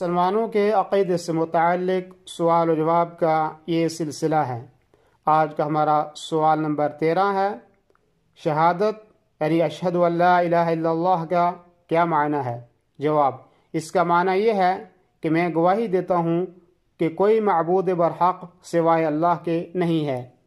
मुसलमानों के अकदे से मुतक सवाल जवाब का ये सिलसिला है आज का हमारा सवाल नंबर तेरह है शहादत यानी अशहद का क्या मायना है जवाब इसका माना यह है कि मैं गवाही देता हूँ कि कोई मबूद बरहक़ सिवाय अल्लाह के नहीं है